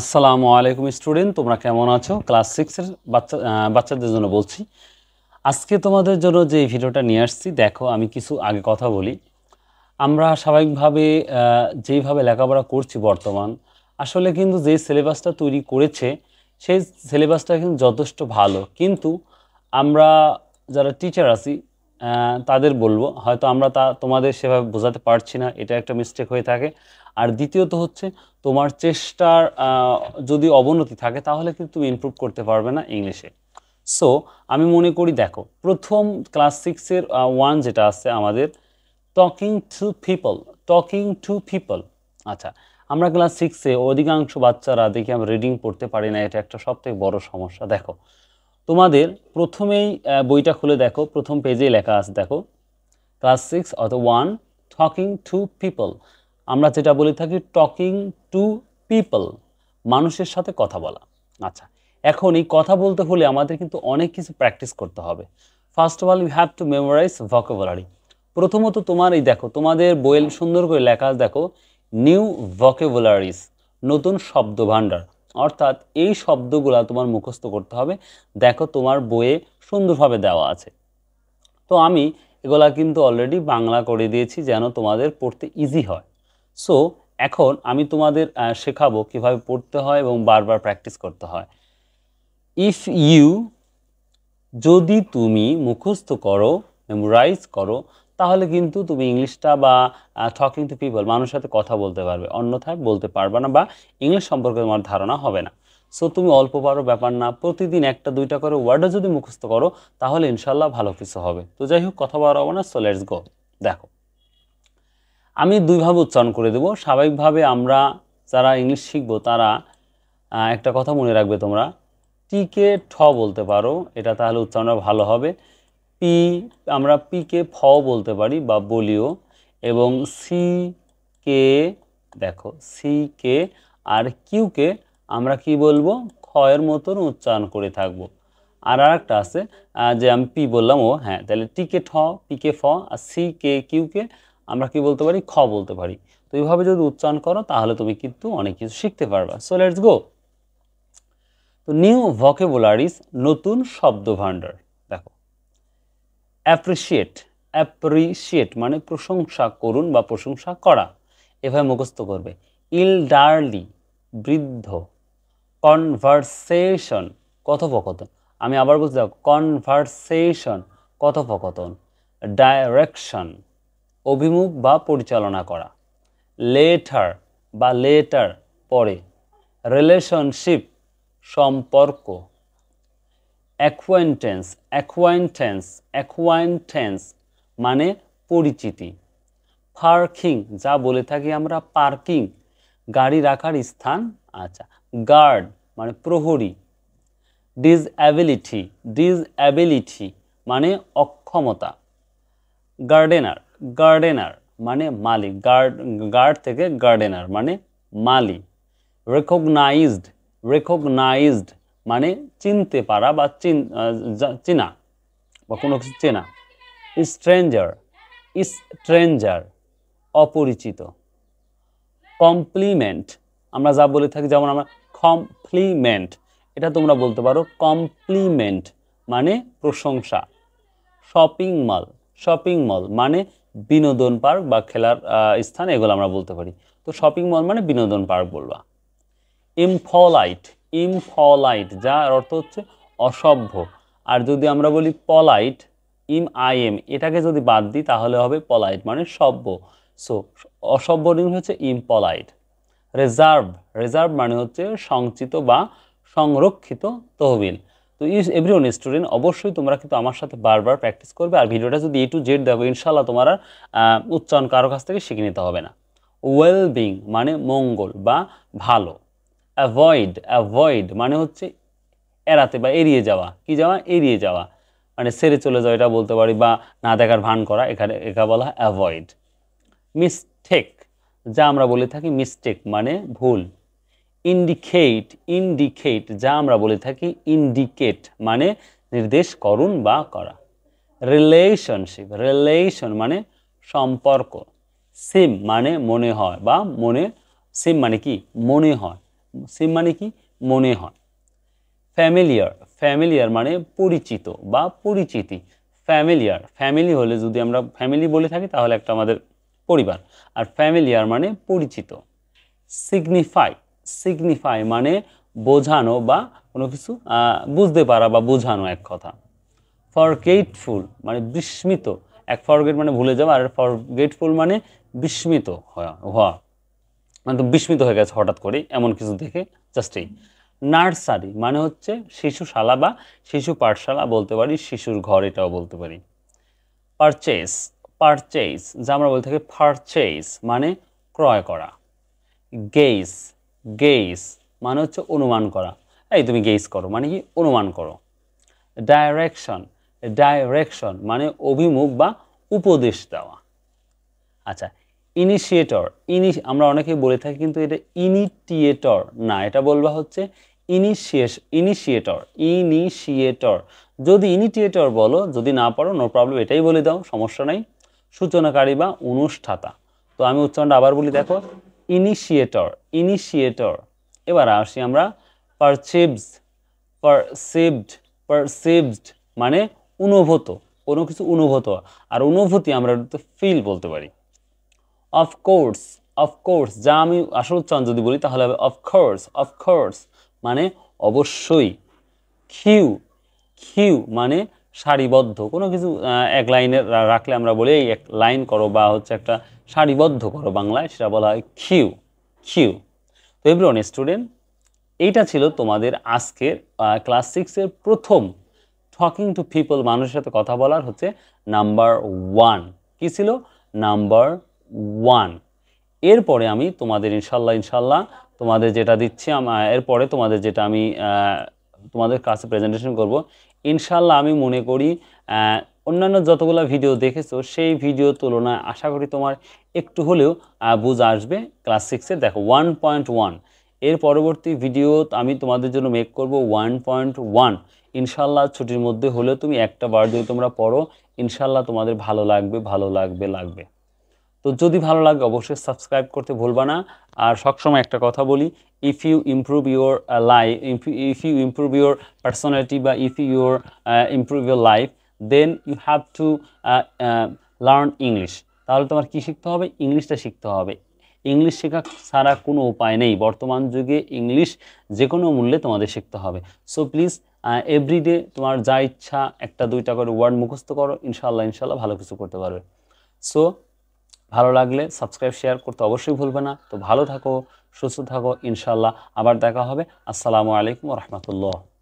আসসালামু আলাইকুম স্টুডেন্ট তোমরা কেমন আছো ক্লাস সিক্সের বাচ্চা বাচ্চাদের জন্য বলছি আজকে তোমাদের জন্য যে ভিডিওটা নিয়ে আসছি দেখো আমি কিছু আগে কথা বলি আমরা স্বাভাবিকভাবে যেইভাবে লেখাপড়া করছি বর্তমান আসলে কিন্তু যে সিলেবাসটা তৈরি করেছে সেই সিলেবাসটা কিন্তু যথেষ্ট ভালো কিন্তু আমরা যারা টিচার আছি তাদের বলবো হয়তো আমরা তা তোমাদের সেভাবে বোঝাতে পারছি না এটা একটা মিস্টেক হয়ে থাকে আর দ্বিতীয়ত হচ্ছে তোমার চেষ্টার যদি অবনতি থাকে তাহলে কিন্তু তুমি ইম্প্রুভ করতে পারবে না ইংলিশে সো আমি মনে করি দেখো প্রথম ক্লাস সিক্সের ওয়ান যেটা আছে আমাদের talking to people talking to people আচ্ছা আমরা ক্লাস সিক্সে অধিকাংশ বাচ্চারা দেখি আমরা রিডিং পড়তে পারি না এটা একটা সবথেকে বড় সমস্যা দেখো তোমাদের প্রথমেই বইটা খুলে দেখো প্রথম পেজেই লেখা আছে দেখো ক্লাস সিক্স অথবা ওয়ান টকিং টু পিপল আমরা যেটা বলে থাকি টকিং টু পিপল মানুষের সাথে কথা বলা আচ্ছা এখন এই কথা বলতে হলে আমাদের কিন্তু অনেক কিছু প্র্যাকটিস করতে হবে first of all you have to memorize vocabulary প্রথমত তোমার এই দেখো তোমাদের বইয়ের সুন্দর করে লেখা দেখো নিউ ভকেবুলারিজ নতুন শব্দ ভাণ্ডার অর্থাৎ এই শব্দগুলা তোমার মুখস্থ করতে হবে দেখো তোমার বইয়ে সুন্দরভাবে দেওয়া আছে তো আমি এগুলা কিন্তু অলরেডি বাংলা করে দিয়েছি যেন তোমাদের পড়তে ইজি হয় সো এখন আমি তোমাদের শেখাবো কিভাবে পড়তে হয় এবং বারবার প্র্যাকটিস করতে হয় ইফ ইউ যদি তুমি মুখস্থ করো মেমোরাইজ করো তাহলে কিন্তু তুমি ইংলিশটা বা টকিং টু পিপল মানুষের সাথে কথা বলতে পারবে অন্যথায় বলতে পারবে না বা ইংলিশ সম্পর্কে তোমার ধারণা হবে না সো তুমি অল্প পারো ব্যাপার না প্রতিদিন একটা দুইটা করে ওয়ার্ডও যদি মুখস্থ করো তাহলে ইনশাল্লাহ ভালো কিছু হবে তো যাই হোক কথা হবে না সো লেটস গো দেখো আমি দুইভাবে উচ্চারণ করে দেবো স্বাভাবিকভাবে আমরা যারা ইংলিশ শিখবো তারা একটা কথা মনে রাখবে তোমরা টিকে ঠ বলতে পারো এটা তাহলে উচ্চারণটা ভালো হবে পি আমরা পিকে ফ বলতে পারি বা বলিও এবং সি কে দেখো সি কে আর কিউকে আমরা কি বলবো ক্ষয়ের মতন উচ্চারণ করে থাকব আর আরেকটা আছে যে আমি পি বললাম ও হ্যাঁ তাহলে টিকে ঠ পি কে ফ আর সি কে কিউকে আমরা কি বলতে পারি খ বলতে পারি তো এইভাবে যদি উচ্চারণ করো তাহলে তুমি কিন্তু অনেক কিছু শিখতে পারবা সো লেটস গো তো নিউ ভকেবুলারিস নতুন শব্দ ভান্ডার অ্যাপ্রিসিয়েট অ্যাপ্রিসিয়েট মানে প্রশংসা করুন বা প্রশংসা করা এভাবে মুখস্থ করবে ইলডারলি বৃদ্ধ কনভারসেশন কথোপকথন আমি আবার বলতে দেখো কনভারসেশন কথোপকথন ডাইরেকশন অভিমুখ বা পরিচালনা করা লেটার বা লেটার পরে রিলেশনশিপ সম্পর্ক অ্যাকোয়েন্টেন্স অ্যাকোয়েন্টেন্স অ্যাকোয়েন্টেন্স মানে পরিচিতি পার্কিং যা বলে থাকি আমরা পার্কিং গাড়ি রাখার স্থান আচ্ছা গার্ড মানে প্রহরী ডিজঅ্যাবিলিটি ডিজঅ্যাবিলিটি মানে অক্ষমতা গার্ডেনার গার্ডেনার মানে মালি গার্ড গার্ড থেকে গার্ডেনার মানে মালি রেকগনাইজড রেকগনাইজড মানে চিনতে পারা বা চেনা বা কোনো কিছু চেনা স্ট্রেঞ্জার স্ট্রেঞ্জার অপরিচিত কমপ্লিমেন্ট আমরা যা বলে থাকি যেমন আমরা কমপ্লিমেন্ট এটা তোমরা বলতে পারো কমপ্লিমেন্ট মানে প্রশংসা শপিং মল শপিং মল মানে বিনোদন পার্ক বা খেলার স্থান এগুলো আমরা বলতে পারি তো শপিং মল মানে বিনোদন পার্ক বলবা ইমফলাইট ইমফলাইট যার অর্থ হচ্ছে অসভ্য আর যদি আমরা বলি পলাইট ইম আই এম এটাকে যদি বাদ দিই তাহলে হবে পলাইট মানে সভ্য সো অসভ্য ডিম হচ্ছে ইমপলাইট রেজার্ভ রেজার্ভ মানে হচ্ছে সংচিত বা সংরক্ষিত তহবিল তো ইস ওয়ান স্টুডেন্ট অবশ্যই তোমরা কিন্তু আমার সাথে বারবার প্র্যাকটিস করবে আর ভিডিওটা যদি এ টু জেড দেবো ইনশাল্লাহ তোমার উচ্চারণ কারো কাছ থেকে শিখে নিতে হবে না ওয়েলবিং মানে মঙ্গল বা ভালো অ্যাভয়েড অ্যাভয়েড মানে হচ্ছে এড়াতে বা এড়িয়ে যাওয়া কি যাওয়া এড়িয়ে যাওয়া মানে সেরে চলে যাওয়া এটা বলতে পারি বা না দেখার ভান করা এখানে এটা বলা হয় অ্যাভয়েড মিসটেক যা আমরা বলে থাকি মিসটেক মানে ভুল ইন্ডিকেট ইন্ডিকেট যা আমরা বলে থাকি ইন্ডিকেট মানে নির্দেশ করুন বা করা রিলেশনশিপ রিলেশন মানে সম্পর্ক সিম মানে মনে হয় বা মনে সিম মানে কি মনে হয় সিম মানে কি মনে হয় ফ্যামিলিয়ার ফ্যামিলিয়ার মানে পরিচিত বা পরিচিতি ফ্যামিলিয়ার ফ্যামিলি হলে যদি আমরা ফ্যামিলি বলে থাকি তাহলে একটা আমাদের পরিবার আর ফ্যামিলিয়ার মানে পরিচিত সিগনিফাই সিগনিফাই মানে বোঝানো বা কোনো কিছু বুঝতে পারা বা বোঝানো এক কথা ফরগেটফুল মানে বিস্মিত এক ফরগেট মানে ভুলে যাওয়া আর ফরগেটফুল মানে বিস্মিত হওয়া মানে তো বিস্মিত হয়ে গেছে হঠাৎ করে এমন কিছু দেখে জাস্ট এই নার্সারি মানে হচ্ছে শিশুশালা বা শিশু পাঠশালা বলতে পারি শিশুর ঘর এটাও বলতে পারি পারচেস পারচেস যা আমরা বলে থাকি পারচেস মানে ক্রয় করা গেস গেস মানে হচ্ছে অনুমান করা এই তুমি গেস করো মানে কি অনুমান করো ডাইরেকশন ডাইরেকশন মানে অভিমুখ বা উপদেশ দেওয়া আচ্ছা ইনিশিয়েটর ইনি আমরা অনেকেই বলে থাকি কিন্তু এটা ইনিটিয়েটর না এটা বলবা হচ্ছে ইনিশিয়েস ইনিশিয়েটর ইনিশিয়েটর যদি ইনিটিয়েটর বলো যদি না পারো নো প্রবলেম এটাই বলে দাও সমস্যা নাই সূচনাকারী বা অনুষ্ঠাতা তো আমি উচ্চারণটা আবার বলি দেখো ইনিশিয়েটর ইনিশিয়েটর এবার আসি আমরা পারসেভস পারসেভড পারসেভড মানে অনুভূত কোনো কিছু অনুভূত আর অনুভূতি আমরা ফিল বলতে পারি অফকোর্স অফকোর্স যা আমি আসল উচ্চারণ যদি বলি তাহলে হবে অফকোর্স অফকোর্স মানে অবশ্যই কিউ কিউ মানে সারিবদ্ধ কোনো কিছু এক লাইনে রাখলে আমরা বলি এক লাইন করো বা হচ্ছে একটা সারিবদ্ধ করো বাংলায় সেটা বলা হয় কিউ কিউ তো এভরিওয়ান স্টুডেন্ট এইটা ছিল তোমাদের আজকের ক্লাস সিক্সের প্রথম টকিং টু পিপল মানুষের সাথে কথা বলার হচ্ছে নাম্বার ওয়ান কী ছিল নাম্বার ওয়ান এরপরে আমি তোমাদের ইনশাল্লাহ ইনশাল্লাহ তোমাদের যেটা দিচ্ছি এরপরে তোমাদের যেটা আমি তোমাদের কাছে প্রেজেন্টেশন করব ইনশাল্লাহ আমি মনে করি অন্যান্য যতগুলো ভিডিও দেখেছো সেই ভিডিও তুলনায় আশা করি তোমার একটু হলেও বুঝ আসবে ক্লাস সিক্সের দেখো ওয়ান পয়েন্ট ওয়ান এর পরবর্তী ভিডিও আমি তোমাদের জন্য মেক করব ওয়ান পয়েন্ট ওয়ান ইনশাল্লাহ ছুটির মধ্যে হলেও তুমি একটা বার যদি তোমরা পড়ো ইনশাল্লাহ তোমাদের ভালো লাগবে ভালো লাগবে লাগবে তো যদি ভালো লাগে অবশ্যই সাবস্ক্রাইব করতে ভুলবা না আর সবসময় একটা কথা বলি if you improve your life if you improve your personality বা if your improve your life then you have to learn English তাহলে তোমার কি শিখতে হবে ইংলিশটা শিখতে হবে ইংলিশ শেখা ছাড়া কোনো উপায় নেই বর্তমান যুগে ইংলিশ যে কোনো মূল্যে তোমাদের শিখতে হবে সো প্লিজ এভরিডে তোমার যা ইচ্ছা একটা দুইটা করে ওয়ার্ড মুখস্থ করো ইনশাল্লাহ ইনশাল্লাহ ভালো কিছু করতে পারবে সো ভালো লাগলে সাবস্ক্রাইব শেয়ার করতে অবশ্যই ভুলবে না তো ভালো থাকো সুস্থ থাকো ইনশাল্লাহ আবার দেখা হবে আসসালামু আলাইকুম রহমতুল্লাহ